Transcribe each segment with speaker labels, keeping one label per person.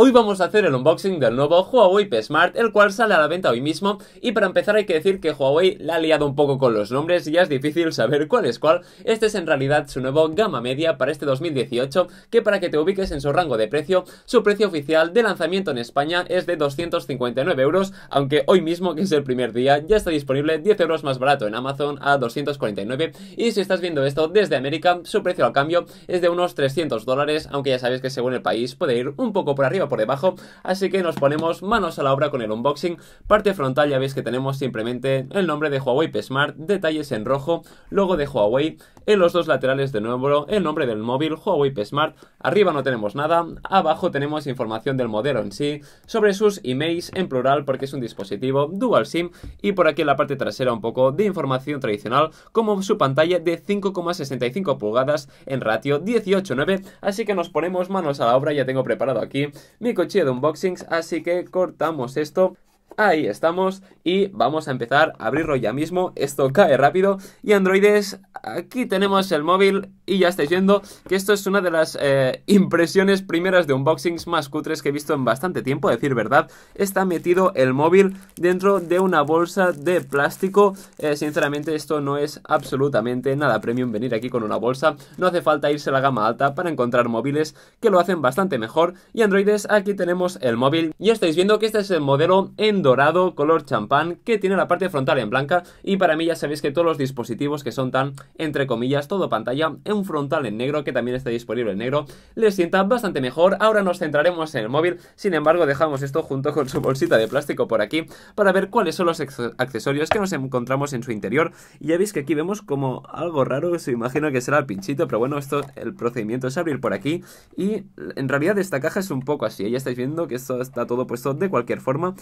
Speaker 1: Hoy vamos a hacer el unboxing del nuevo Huawei P Smart, el cual sale a la venta hoy mismo. Y para empezar hay que decir que Huawei la ha liado un poco con los nombres y ya es difícil saber cuál es cuál. Este es en realidad su nuevo gama media para este 2018, que para que te ubiques en su rango de precio, su precio oficial de lanzamiento en España es de 259 euros, aunque hoy mismo, que es el primer día, ya está disponible 10 euros más barato en Amazon a 249. Y si estás viendo esto desde América, su precio al cambio es de unos 300 dólares, aunque ya sabes que según el país puede ir un poco por arriba por debajo, así que nos ponemos manos a la obra con el unboxing. Parte frontal ya veis que tenemos simplemente el nombre de Huawei P Smart, detalles en rojo, logo de Huawei, en los dos laterales de nuevo el nombre del móvil Huawei P Smart, arriba no tenemos nada, abajo tenemos información del modelo en sí, sobre sus emails en plural porque es un dispositivo dual SIM y por aquí en la parte trasera un poco de información tradicional como su pantalla de 5,65 pulgadas en ratio 18.9, así que nos ponemos manos a la obra, ya tengo preparado aquí mi coche de unboxings, así que cortamos esto Ahí estamos y vamos a empezar a abrirlo ya mismo. Esto cae rápido. Y Androides, aquí tenemos el móvil y ya estáis viendo que esto es una de las eh, impresiones primeras de unboxings más cutres que he visto en bastante tiempo, a decir verdad. Está metido el móvil dentro de una bolsa de plástico. Eh, sinceramente esto no es absolutamente nada premium venir aquí con una bolsa. No hace falta irse a la gama alta para encontrar móviles que lo hacen bastante mejor. Y Androides, aquí tenemos el móvil y estáis viendo que este es el modelo en dorado, color champán, que tiene la parte frontal en blanca. Y para mí ya sabéis que todos los dispositivos que son tan, entre comillas, todo pantalla, en frontal en negro, que también está disponible en negro, les sienta bastante mejor. Ahora nos centraremos en el móvil, sin embargo dejamos esto junto con su bolsita de plástico por aquí para ver cuáles son los accesorios que nos encontramos en su interior. Y ya veis que aquí vemos como algo raro, se imagino que será el pinchito, pero bueno, esto el procedimiento es abrir por aquí y en realidad esta caja es un poco así, ya estáis viendo que esto está todo puesto de cualquier forma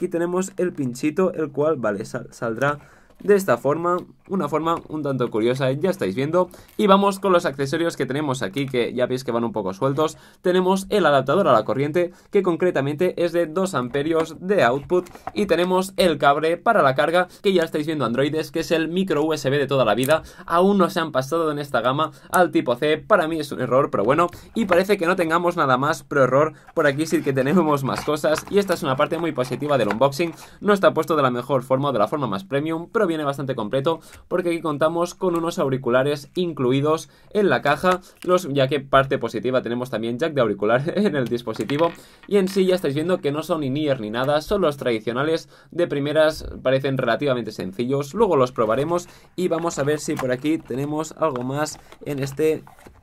Speaker 1: aquí tenemos el pinchito, el cual, vale, saldrá de esta forma, una forma un tanto curiosa, ya estáis viendo. Y vamos con los accesorios que tenemos aquí, que ya veis que van un poco sueltos. Tenemos el adaptador a la corriente, que concretamente es de 2 amperios de output. Y tenemos el cable para la carga, que ya estáis viendo androides, que es el micro USB de toda la vida. Aún no se han pasado en esta gama al tipo C, para mí es un error, pero bueno. Y parece que no tengamos nada más, pero error, por aquí sí que tenemos más cosas. Y esta es una parte muy positiva del unboxing, no está puesto de la mejor forma de la forma más premium, pero viene bastante completo porque aquí contamos con unos auriculares incluidos en la caja, los, ya que parte positiva tenemos también jack de auricular en el dispositivo y en sí ya estáis viendo que no son in-ear ni nada, son los tradicionales de primeras, parecen relativamente sencillos, luego los probaremos y vamos a ver si por aquí tenemos algo más en este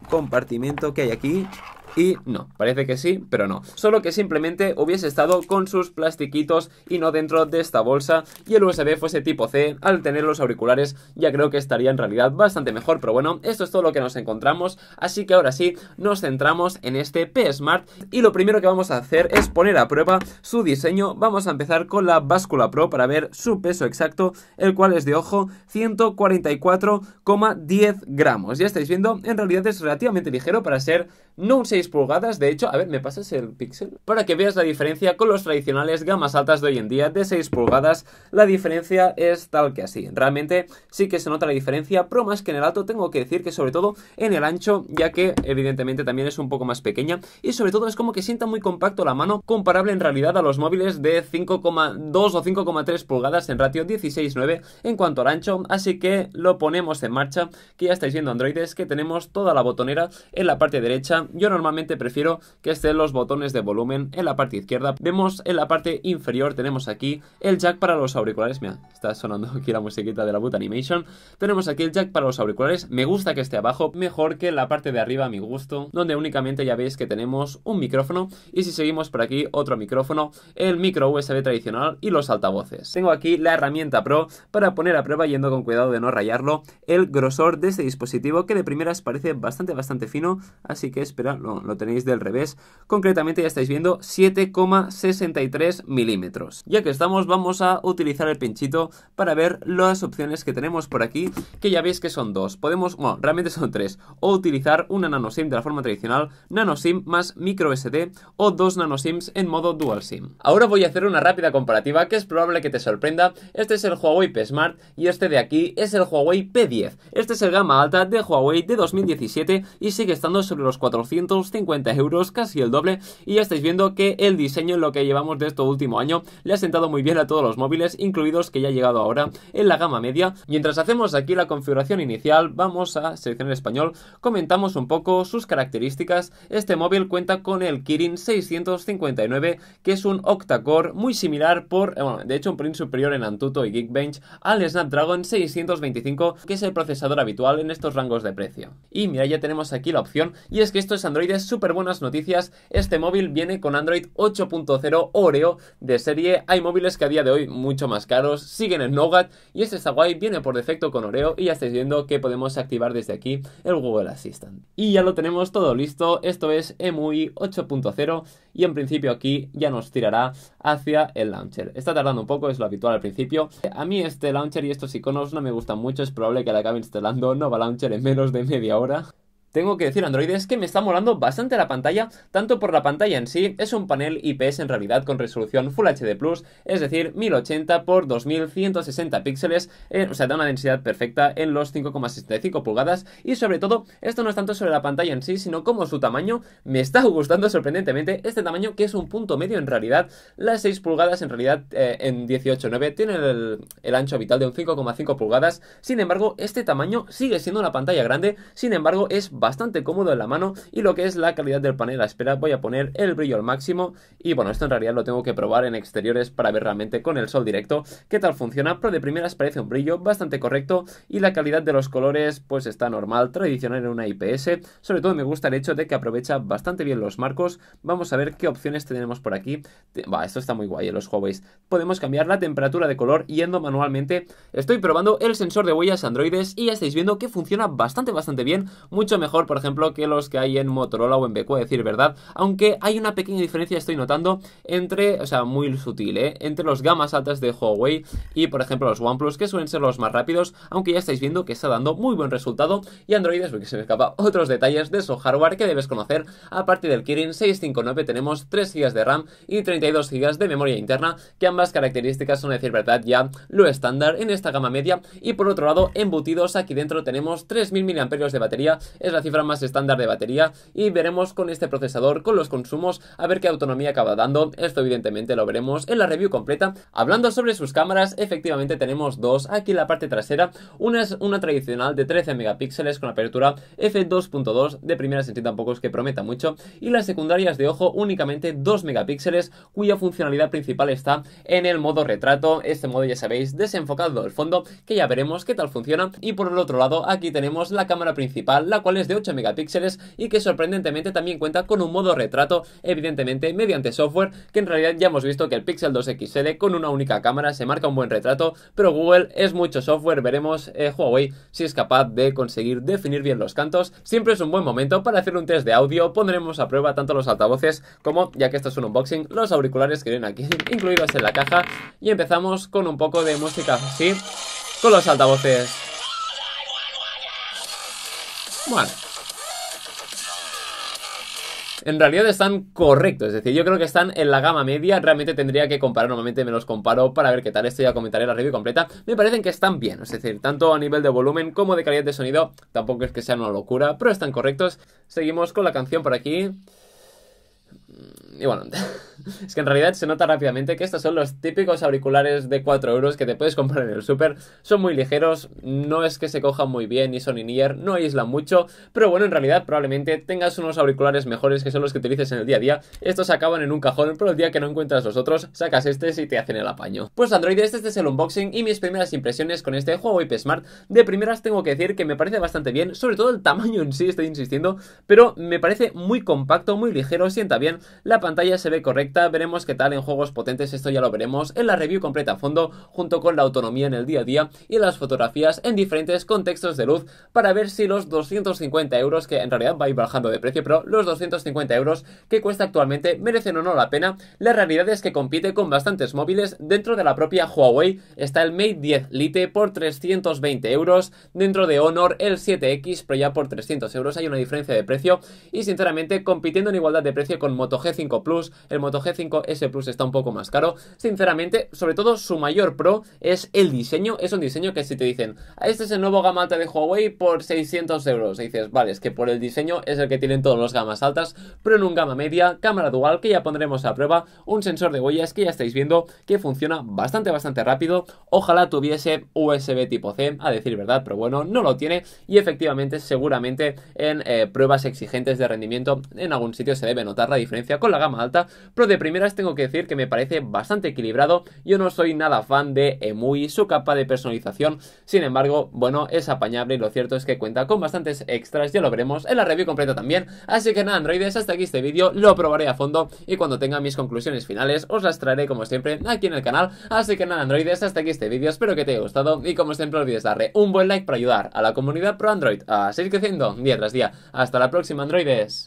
Speaker 1: compartimento que hay aquí y no, parece que sí, pero no. Solo que simplemente hubiese estado con sus plastiquitos y no dentro de esta bolsa y el USB fuese tipo C, al tener los auriculares ya creo que estaría en realidad bastante mejor, pero bueno, esto es todo lo que nos encontramos, así que ahora sí nos centramos en este P Smart y lo primero que vamos a hacer es poner a prueba su diseño, vamos a empezar con la báscula Pro para ver su peso exacto, el cual es de ojo 144,10 gramos, ya estáis viendo, en realidad es relativamente ligero para ser no un pulgadas, de hecho, a ver, ¿me pasas el píxel? Para que veas la diferencia con los tradicionales gamas altas de hoy en día de 6 pulgadas, la diferencia es tal que así. Realmente sí que se nota la diferencia, pero más que en el alto tengo que decir que sobre todo en el ancho, ya que evidentemente también es un poco más pequeña y sobre todo es como que sienta muy compacto la mano, comparable en realidad a los móviles de 5,2 o 5,3 pulgadas en ratio 16,9 en cuanto al ancho, así que lo ponemos en marcha, que ya estáis viendo androides que tenemos toda la botonera en la parte derecha. Yo normalmente normalmente prefiero que estén los botones de volumen en la parte izquierda. Vemos en la parte inferior tenemos aquí el jack para los auriculares. Mira, está sonando aquí la musiquita de la Boot Animation. Tenemos aquí el jack para los auriculares. Me gusta que esté abajo, mejor que la parte de arriba a mi gusto, donde únicamente ya veis que tenemos un micrófono y si seguimos por aquí otro micrófono, el micro USB tradicional y los altavoces. Tengo aquí la herramienta Pro para poner a prueba yendo con cuidado de no rayarlo el grosor de este dispositivo que de primeras parece bastante bastante fino, así que esperadlo lo tenéis del revés. Concretamente ya estáis viendo 7,63 milímetros. Ya que estamos, vamos a utilizar el pinchito para ver las opciones que tenemos por aquí, que ya veis que son dos. Podemos, bueno, realmente son tres. O utilizar una nano SIM de la forma tradicional, nano SIM más micro SD o dos nano SIMs en modo dual SIM. Ahora voy a hacer una rápida comparativa que es probable que te sorprenda. Este es el Huawei P Smart y este de aquí es el Huawei P10. Este es el gama alta de Huawei de 2017 y sigue estando sobre los 400 50 euros, casi el doble, y ya estáis viendo que el diseño en lo que llevamos de este último año le ha sentado muy bien a todos los móviles, incluidos que ya ha llegado ahora en la gama media. Mientras hacemos aquí la configuración inicial, vamos a seleccionar español, comentamos un poco sus características. Este móvil cuenta con el Kirin 659, que es un octa-core muy similar por, eh, bueno, de hecho un print superior en Antutu y Geekbench al Snapdragon 625, que es el procesador habitual en estos rangos de precio. Y mira, ya tenemos aquí la opción, y es que esto es Android super súper buenas noticias, este móvil viene con Android 8.0 Oreo de serie, hay móviles que a día de hoy mucho más caros, siguen en Nougat y este está viene por defecto con Oreo y ya estáis viendo que podemos activar desde aquí el Google Assistant. Y ya lo tenemos todo listo, esto es EMUI 8.0 y en principio aquí ya nos tirará hacia el launcher. Está tardando un poco, es lo habitual al principio. A mí este launcher y estos iconos no me gustan mucho, es probable que la acabe instalando Nova Launcher en menos de media hora tengo que decir androides que me está molando bastante la pantalla, tanto por la pantalla en sí, es un panel IPS en realidad con resolución Full HD+, es decir, 1080 por 2160 píxeles, eh, o sea, da una densidad perfecta en los 5,65 pulgadas y sobre todo, esto no es tanto sobre la pantalla en sí, sino como su tamaño, me está gustando sorprendentemente este tamaño que es un punto medio en realidad, las 6 pulgadas en realidad eh, en 18.9 tienen el, ancho vital de un 5,5 pulgadas, sin embargo, este tamaño sigue siendo una pantalla grande, sin embargo, es bastante bastante cómodo en la mano y lo que es la calidad del panel a espera voy a poner el brillo al máximo y bueno, esto en realidad lo tengo que probar en exteriores para ver realmente con el sol directo qué tal funciona, pero de primeras parece un brillo bastante correcto y la calidad de los colores pues está normal, tradicional en una IPS, sobre todo me gusta el hecho de que aprovecha bastante bien los marcos, vamos a ver qué opciones tenemos por aquí, va, esto está muy guay en los Huawei, podemos cambiar la temperatura de color yendo manualmente, estoy probando el sensor de huellas androides y ya estáis viendo que funciona bastante bastante bien, mucho mejor por ejemplo, que los que hay en Motorola o en BQ, decir verdad. Aunque hay una pequeña diferencia, estoy notando, entre, o sea, muy sutil, ¿eh? entre los gamas altas de Huawei y, por ejemplo, los OnePlus, que suelen ser los más rápidos, aunque ya estáis viendo que está dando muy buen resultado. Y Android es porque se me escapa otros detalles de su hardware que debes conocer. aparte del Kirin 659 tenemos 3 GB de RAM y 32 GB de memoria interna, que ambas características son, decir verdad, ya lo estándar en esta gama media. Y por otro lado, embutidos aquí dentro tenemos 3000 mAh de batería, es la cifra más estándar de batería y veremos con este procesador, con los consumos, a ver qué autonomía acaba dando. Esto evidentemente lo veremos en la review completa. Hablando sobre sus cámaras, efectivamente tenemos dos aquí en la parte trasera. Una es una tradicional de 13 megapíxeles con apertura f2.2 de primera sentido tampoco es que prometa mucho. Y las secundarias de ojo únicamente 2 megapíxeles cuya funcionalidad principal está en el modo retrato. Este modo ya sabéis desenfocado el fondo que ya veremos qué tal funciona. Y por el otro lado aquí tenemos la cámara principal la cual es de 8 megapíxeles y que sorprendentemente también cuenta con un modo retrato, evidentemente mediante software, que en realidad ya hemos visto que el Pixel 2 XL con una única cámara se marca un buen retrato, pero Google es mucho software, veremos eh, Huawei si es capaz de conseguir definir bien los cantos. Siempre es un buen momento para hacer un test de audio, pondremos a prueba tanto los altavoces como, ya que esto es un unboxing, los auriculares que vienen aquí incluidos en la caja y empezamos con un poco de música así, con los altavoces bueno. En realidad están correctos, es decir, yo creo que están en la gama media, realmente tendría que comparar, normalmente me los comparo para ver qué tal, esto ya comentaré la review completa, me parecen que están bien, es decir, tanto a nivel de volumen como de calidad de sonido, tampoco es que sean una locura, pero están correctos. Seguimos con la canción por aquí. Y bueno, es que en realidad se nota rápidamente que estos son los típicos auriculares de 4 euros que te puedes comprar en el super. Son muy ligeros, no es que se cojan muy bien y son in-ear, no aíslan mucho, pero bueno, en realidad probablemente tengas unos auriculares mejores que son los que utilices en el día a día. Estos acaban en un cajón, pero el día que no encuentras los otros, sacas este y te hacen el apaño. Pues Android, este, este es el unboxing y mis primeras impresiones con este juego P Smart. De primeras tengo que decir que me parece bastante bien, sobre todo el tamaño en sí, estoy insistiendo, pero me parece muy compacto, muy ligero, sienta bien, la pantalla se ve correcta, veremos qué tal en juegos potentes, esto ya lo veremos en la review completa a fondo, junto con la autonomía en el día a día y las fotografías en diferentes contextos de luz para ver si los 250 euros, que en realidad va a ir bajando de precio, pero los 250 euros que cuesta actualmente merecen o no la pena. La realidad es que compite con bastantes móviles dentro de la propia Huawei, está el Mate 10 Lite por 320 euros, dentro de Honor el 7X, pero ya por 300 euros hay una diferencia de precio y sinceramente compitiendo en igualdad de precio con Moto G5 Plus, el Moto G5 S Plus está un poco más caro. Sinceramente, sobre todo su mayor pro es el diseño. Es un diseño que si te dicen, este es el nuevo gama alta de Huawei por 600 euros, y dices, vale, es que por el diseño es el que tienen todos los gamas altas, pero en un gama media, cámara dual que ya pondremos a prueba, un sensor de huellas que ya estáis viendo que funciona bastante, bastante rápido. Ojalá tuviese USB tipo C, a decir verdad, pero bueno, no lo tiene y efectivamente, seguramente en eh, pruebas exigentes de rendimiento en algún sitio se debe notar la diferencia con la gama gama alta, pero de primeras tengo que decir que me parece bastante equilibrado, yo no soy nada fan de EMUI su capa de personalización, sin embargo, bueno, es apañable y lo cierto es que cuenta con bastantes extras, ya lo veremos en la review completa también, así que nada, androides, hasta aquí este vídeo, lo probaré a fondo y cuando tenga mis conclusiones finales os las traeré como siempre aquí en el canal, así que nada, androides, hasta aquí este vídeo, espero que te haya gustado y como siempre olvides darle un buen like para ayudar a la comunidad pro Android a seguir creciendo día tras día. Hasta la próxima, androides.